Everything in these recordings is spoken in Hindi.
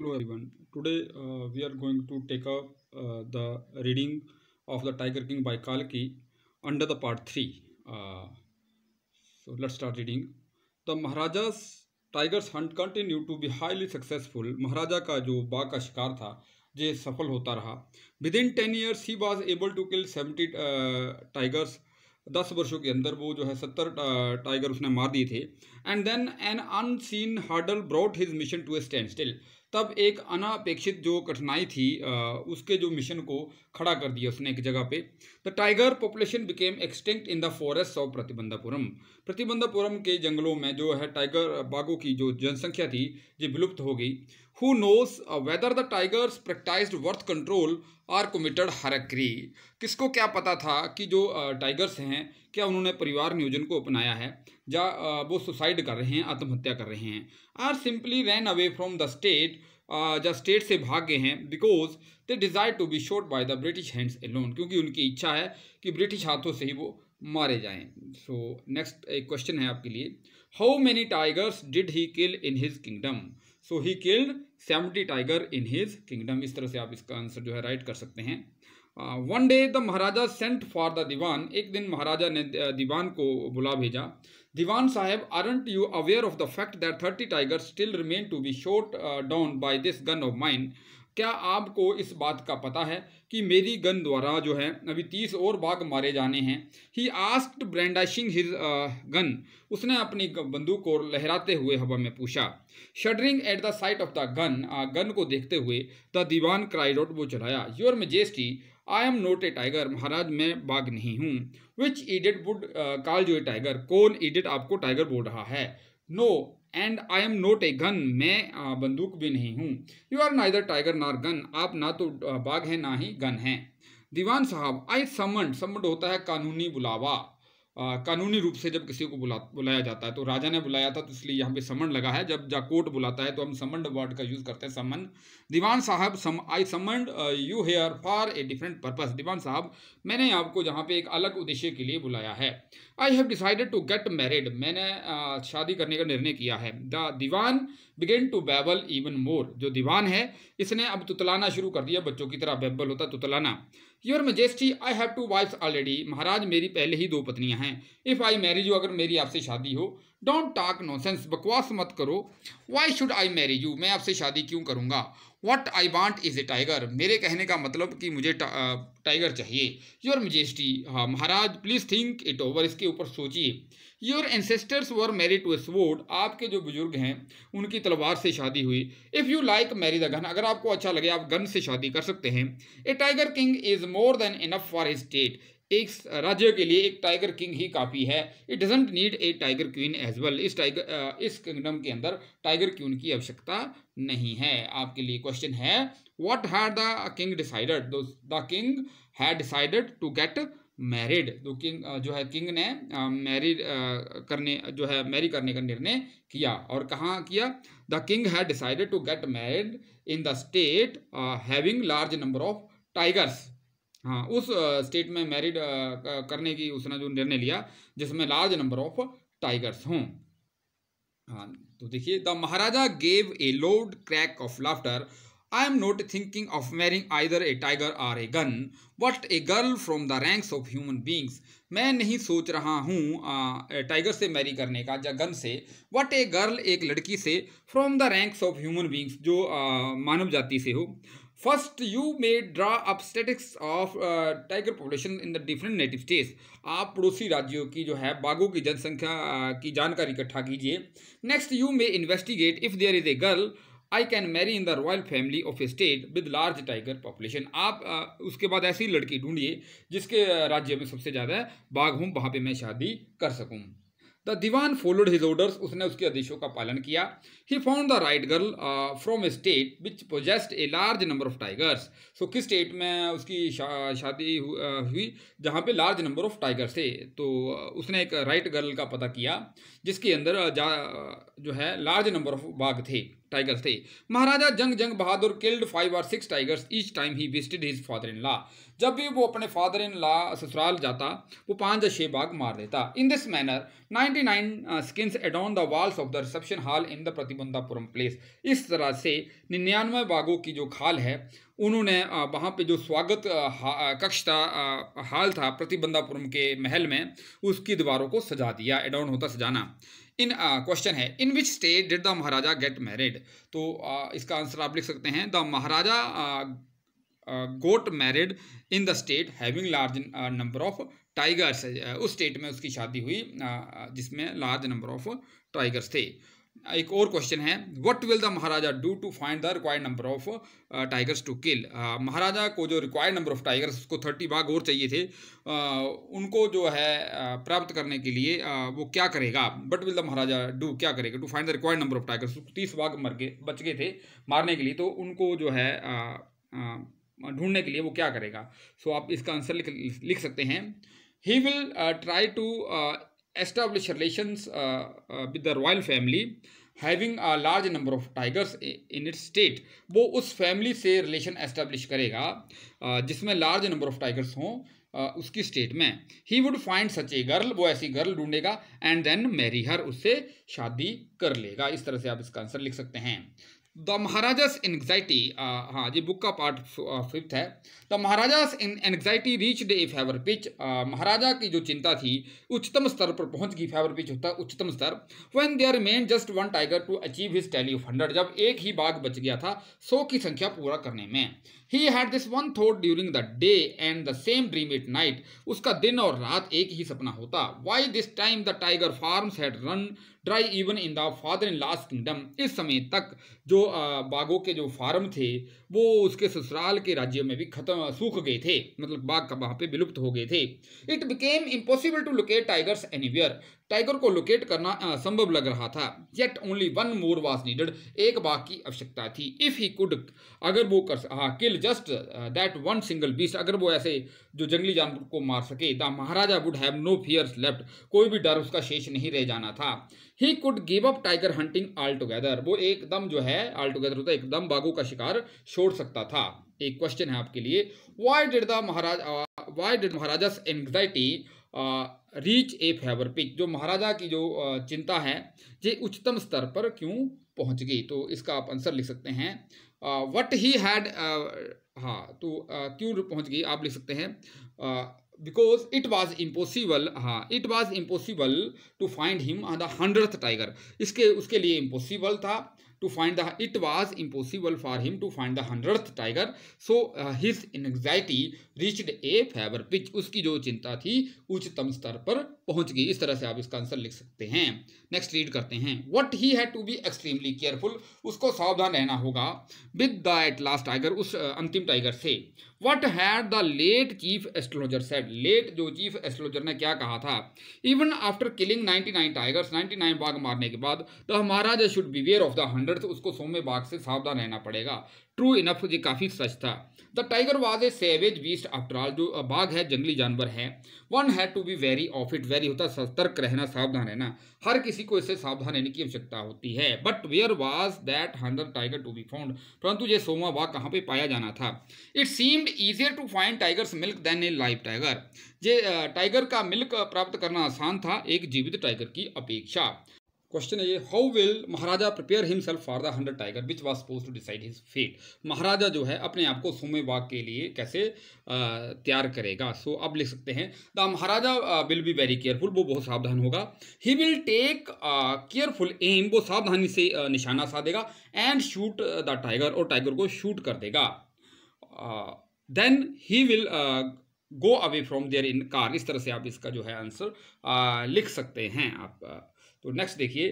Hello everyone. Today uh, we are going to take up uh, the reading of the Tiger King by Kalki under the part 3. Uh, so let's start reading. The Maharaja's tiger's hunt continued to be highly successful maharaja ka jo ba ka shikar tha je सफल hota raha within in years he was able to kill kill uh, tigers दस वर्षों के अंदर वो जो है सत्तर टाइगर उसने मार दिए थे and then an unseen hurdle brought his mission to a standstill तब एक अनापेक्षित जो कठिनाई थी उसके जो मिशन को खड़ा कर दिया उसने एक जगह पे the tiger population became extinct in the forest of Pratibandapuram Pratibandapuram के जंगलों में जो है टाइगर बाघों की जो जनसंख्या थी ये विलुप्त हो गई who knows uh, whether the tigers practiced worth control or committed हरक्री किसको क्या पता था कि जो टाइगर्स uh, हैं क्या उन्होंने परिवार नियोजन को अपनाया है या uh, वो सुसाइड कर रहे हैं आत्महत्या कर रहे हैं or simply ran away from the state या स्टेट से भाग गए हैं because they desire to be shot by the British hands alone क्योंकि उनकी इच्छा है कि ब्रिटिश हाथों से ही वो मारे जाएं सो नेक्स्ट एक क्वेश्चन है आपके लिए how many tigers did he kill in his kingdom so he killed seventy tiger in his kingdom इस तरह से आप इसका आंसर जो है राइट कर सकते हैं one day the Maharaja sent for the Dewan एक दिन महाराजा ने दीवान uh, को बुला भेजा Dewan sahib aren't you aware of the fact that thirty tiger still remain to be shot down by this gun of mine क्या आपको इस बात का पता है कि मेरी गन द्वारा जो है अभी तीस और बाघ मारे जाने हैं he asked brandishing his gun उसने अपनी बंदूक को लहराते हुए हवा में पूछा shuddering at the sight of the gun gun को देखते हुए द दीवान क्राई रोड वो चलाया your majesty I am not a tiger Maharaj मैं बाघ नहीं हूँ विच इडियट वुड कॉल जो ए टाइगर कौन ईडिट आपको टाइगर बोल रहा है no and I am not a gun मैं बंदूक भी नहीं हूँ you are neither tiger nor gun आप ना तो बाघ हैं ना ही गन हैं दीवान साहब आई समंड समंड होता है कानूनी बुलावा कानूनी रूप से जब किसी को बुला बुलाया जाता है तो राजा ने बुलाया था तो इसलिए यहाँ पे समन लगा है जब जा कोर्ट बुलाता है तो हम समन वर्ड का यूज़ करते हैं समन दीवान साहब सम I summon you here for a different purpose Dewan sahib मैंने आपको जहाँ पे एक अलग उद्देश्य के लिए बुलाया है I have decided to get married मैंने शादी करने का निर्णय किया है the Dewan began to babble even more जो दीवान है इसने अब तुतलाना शुरू कर दिया बच्चों की तरह बैबल होता है तुतलाना your majesty I have two wives already Maharaj मेरी पहले ही दो पत्नियां हैं इफ़ आई मैरिज यू अगर मेरी आपसे शादी हो डोंट टाक नो बकवास मत करो why should I marriage you मैं आपसे शादी क्यों करूँगा what I want is a tiger मेरे कहने का मतलब कि मुझे टाइगर चाहिए योर मजेस्टी हाँ Maharaj please think it over इसके ऊपर सोचिए योर एंसेस्टर्स वर मेरी टू स्वोर्ड आपके जो बुजुर्ग हैं उनकी तलवार से शादी हुई if you like marry the gun अगर आपको अच्छा लगे आप गन से शादी कर सकते हैं a tiger king is more than enough for his state एक राज्य के लिए एक टाइगर किंग ही काफ़ी है it doesn't need a tiger queen as well इस टाइगर इस किंगडम के अंदर टाइगर क्वीन की आवश्यकता नहीं है आपके लिए क्वेश्चन है what had the king decided the king had decided to get married दो किंग जो है किंग ने मैरिड करने जो है मैरी करने का निर्णय किया और कहाँ किया the king had decided to get married in the state having large number of tigers हाँ उस स्टेट में मैरिड करने की उसने जो निर्णय लिया जिसमें लार्ज नंबर ऑफ टाइगर्स हों हाँ तो देखिए the Maharaja gave a loud crack of laughter I am not thinking of marrying either a tiger or a gun but a girl from the ranks of human beings मैं नहीं सोच रहा हूँ टाइगर से मैरी करने का या गन से वट ए गर्ल एक लड़की से from the ranks of human beings जो मानव जाति से हो first you may draw up statistics of tiger population in the different native states आप पड़ोसी राज्यों की जो है बाघों की जनसंख्या uh, की जानकारी इकट्ठा कीजिए next you may investigate if there is a girl I can marry in the royal family of a state with large tiger population आप uh, उसके बाद ऐसी लड़की ढूंढिए जिसके राज्य में सबसे ज़्यादा बाघ हूँ वहाँ पर मैं शादी कर सकूँ the Dewan followed his orders उसने उसके आदेशों का पालन किया he found the right girl from a state which possessed a large number of tigers so किस स्टेट में उसकी शा, शादी uh, हुई जहाँ पे लार्ज नंबर ऑफ टाइगर्स थे तो uh, उसने एक राइट गर्ल का पता किया जिसके अंदर uh, जो है लार्ज नंबर ऑफ बाघ थे टाइगर्स थे महाराजा जंग जंग बहादुर किल्ड फाइव और six tigers each time he visited his father in law जब भी वो अपने फादर इन लॉ ससुराल जाता वो पांच या छः बाघ मार देता in this manner 99 nine skins adorn the walls of the reception hall in the Pratibandapuram palace इस तरह से निन्यानवे बाघों की जो खाल है उन्होंने uh, वहाँ पे जो स्वागत uh, uh, कक्ष था हाल था प्रतिबंधापुरम के महल में उसकी दीवारों को सजा दिया एडॉन होता सजाना इन क्वेश्चन है in which state did the Maharaja get married तो uh, इसका आंसर आप लिख सकते हैं the Maharaja got married in the state having large number of tigers उस स्टेट में उसकी शादी हुई जिसमें लार्ज नंबर ऑफ टाइगर्स थे एक और क्वेश्चन है what will the Maharaja do to find the required number of tigers to kill Maharaja को जो रिक्वायर्ड नंबर ऑफ टाइगर्स उसको थर्टी बाघ और चाहिए थे uh, उनको जो है uh, प्राप्त करने के लिए uh, वो क्या करेगा what will the Maharaja do क्या करेगा to find the required number of tigers तीस बाघ मर गए बच गए थे मारने के लिए तो उनको जो है uh, uh, ढूंढने के लिए वो क्या करेगा सो so, आप इसका आंसर लिख लिख सकते हैं he will try to established relations uh, uh, with the royal family having a large number of tigers in its state वो उस फैमिली से रिलेशन एस्टेब्लिश करेगा uh, जिसमें लार्ज नंबर ऑफ टाइगर्स हों उसकी स्टेट में he would find such a girl वो ऐसी गर्ल ढूंढेगा एंड देन मैरी हर उससे शादी कर लेगा इस तरह से आप इसका आंसर लिख सकते हैं द महाराजास एंगजाइटी uh, हाँ जी बुक का पार्ट फिफ्थ uh, है the Maharaja's anxiety reach a fever pitch Maharaja की जो चिंता थी उच्चतम स्तर पर पहुंच गई फेवर पिच होता है उच्चतम स्तर वेन देयर मेन just one tiger to achieve his tally of hundred जब एक ही बाघ बच गया था सौ की संख्या पूरा करने में he had this one thought during the day and the same dream at night उसका दिन और रात एक ही सपना होता by this time the tiger farm had run dry even in the father in law's kingdom इस समय तक जो बाघों के जो फार्म थे वो उसके ससुराल के राज्य में भी खत्म सूख गए थे मतलब बाघ वहाँ पे विलुप्त हो गए थे it became impossible to locate tigers anywhere tiger को लोकेट करना असंभव लग रहा था yet only one more was needed एक बाघ की आवश्यकता थी इफ़ ही कुड अगर वो कर हाँ kill just that one single beast अगर वो ऐसे जो जंगली जानवर को मार सके the Maharaja would have no fears left कोई भी डर उसका शेष नहीं रह जाना था he could give up tiger hunting altogether वो एकदम जो है ऑल टुगेदर होता है एकदम बाघों का शिकार छोड़ सकता था एक क्वेश्चन है आपके लिए why did the Maharaj why did Maharaja anxiety reach a fever pitch जो महाराजा की जो चिंता है ये उच्चतम स्तर पर क्यों पहुंच गई तो इसका आप आंसर लिख सकते हैं वट ही हैड हाँ तो क्यों पहुंच गई आप लिख सकते हैं बिकॉज इट वॉज इम्पॉसिबल हाँ it was impossible to find him the hundred tiger इसके उसके लिए इम्पॉसिबल था to find the it was impossible for him to find the hundred tiger so his anxiety reached a fever pitch उसकी जो चिंता थी उच्चतम स्तर पर पहुंच गई इस तरह से आप इसका आंसर लिख सकते हैं नेक्स्ट रीड करते हैं what he had to be extremely careful उसको सावधान रहना होगा with the at last tiger उस अंतिम टाइगर से what had the late chief astrologer said late जो चीफ एस्ट्रोलॉजर ने क्या कहा था इवन आफ्टर किलिंग 99 टाइगर्स 99 बाघ मारने के बाद the Maharaja should beware of the hundred उसको सोमे बाघ से सावधान रहना पड़ेगा ट्रू इनफ ये काफ़ी सच था the tiger was a savage beast after all जो बाघ है जंगली जानवर है one had to be wary of it जारी होता है सतर्क रहना सावधान रहना हर किसी को इससे सावधान रहने की आवश्यकता होती है but where was that hundredth tiger to be found परंतु ये सोमा वाह कहाँ पे पाया जाना था it seemed easier to find tiger's milk than a live tiger ये टाइगर का मिल्क प्राप्त करना आसान था एक जीवित टाइगर की अपेक्षा क्वेश्चन है ये how will Maharaja prepare himself for the hundred tiger which was suppose to decide his fate Maharaja जो है अपने आप को सोमे बाग के लिए कैसे तैयार करेगा सो so, अब लिख सकते हैं the Maharaja will be very careful वो बहुत सावधान होगा he will take careful aim वो सावधानी से uh, निशाना साधेगा एंड शूट द टाइगर और टाइगर को शूट कर देगा then he will go away from there in car इस तरह से आप इसका जो है आंसर uh, लिख सकते हैं आप uh, तो नेक्स्ट देखिए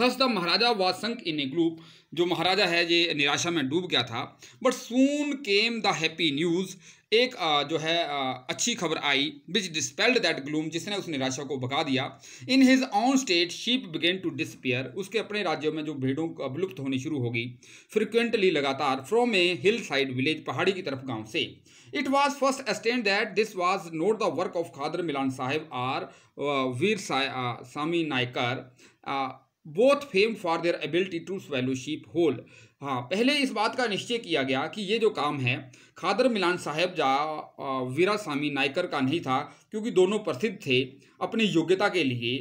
थस द महाराजा वा संक इन ए ग्रुप जो महाराजा है ये निराशा में डूब गया था but soon came the happy news एक जो है अच्छी खबर आई विच डिस्पेल्ड दैट ग्लूम जिसने उस निराशा को भगा दिया in his own state sheep began to disappear उसके अपने राज्यों में जो भेड़ों को विलुप्त होनी शुरू होगी फ्रिक्वेंटली लगातार from a hill side village पहाड़ी की तरफ गाँव से it was first ascend that this was not the work of Khader मिलान Sahib or Veerasami Naicker both fame for their ability to swallow sheep whole हाँ पहले इस बात का निश्चय किया गया कि ये जो काम है खादर मिलान साहेब जा वीरा स्वामी नायकर का नहीं था क्योंकि दोनों प्रसिद्ध थे अपनी योग्यता के लिए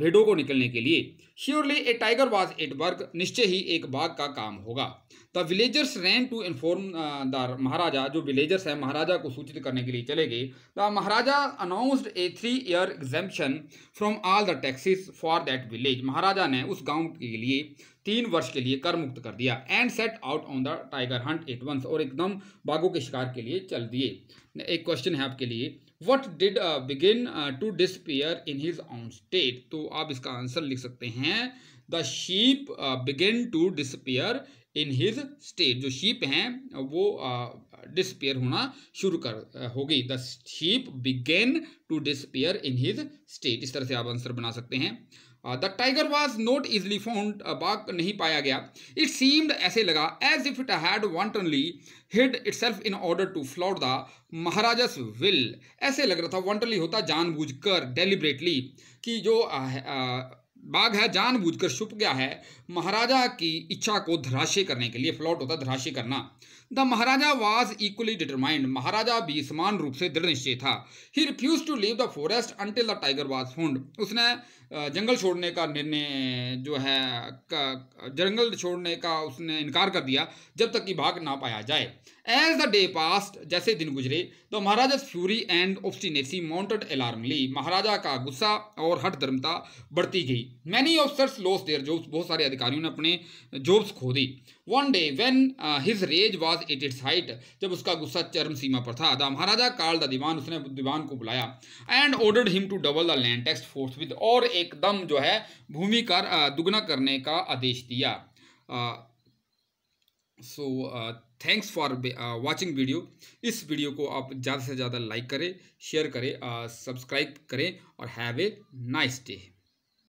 भेड़ों को निकलने के लिए surely a tiger was at work निश्चय ही एक बाघ का काम होगा the villagers ran to inform the Maharaja जो विलेजर्स हैं महाराजा को सूचित करने के लिए चले गए the Maharaja announced a three year exemption from all the taxes for that village Maharaja ने उस गांव के लिए तीन वर्ष के लिए कर मुक्त कर दिया and set out on the tiger hunt at once और एकदम बाघों के शिकार के लिए चल दिए एक क्वेश्चन है आपके लिए what did begin to despair in his own state तो आप इसका आंसर लिख सकते हैं the sheep begin to despair in his state जो शीप हैं वो डिसपेयर uh, होना शुरू कर uh, होगी the sheep began to despair in his state इस तरह से आप आंसर बना सकते हैं the tiger was not easily found बाग नहीं पाया गया इट सीम्ड ऐसे लगा as if it had wantonly hid itself in order to flout the Maharaja's will ऐसे लग रहा था वॉन्टनली होता जान कर डेलिब्रेटली कि जो uh, uh, बाघ है जान कर छुप गया है महाराजा की इच्छा को धराशय करने के लिए फ्लॉट होता धराशय करना the Maharaja was equally determined Maharaja भी समान रूप से दृढ़ निश्चय था he refused to leave the forest until the tiger was found उसने जंगल छोड़ने का निर्णय जो है जंगल छोड़ने का उसने इनकार कर दिया जब तक कि भाग ना पाया जाए एज द डे पास्ट जैसे दिन गुजरे तो Maharaja fury and obstinacy mounted ली महाराजा का गुस्सा और हट धर्मता बढ़ती गई many officers lost their jobs बहुत सारे अधिकारियों ने अपने जॉब्स खो दी one day when his rage was at its height जब उसका गुस्सा चरम सीमा पर था द महाराजा काल द दीवान उसने दीवान को बुलाया and ordered him to double the land tax forthwith और एकदम जो है भूमि कर uh, दुगना करने का आदेश दिया so thanks for watching video इस वीडियो को आप ज़्यादा से ज़्यादा लाइक करें शेयर करें सब्सक्राइब uh, करें और हैव ए नाइस डे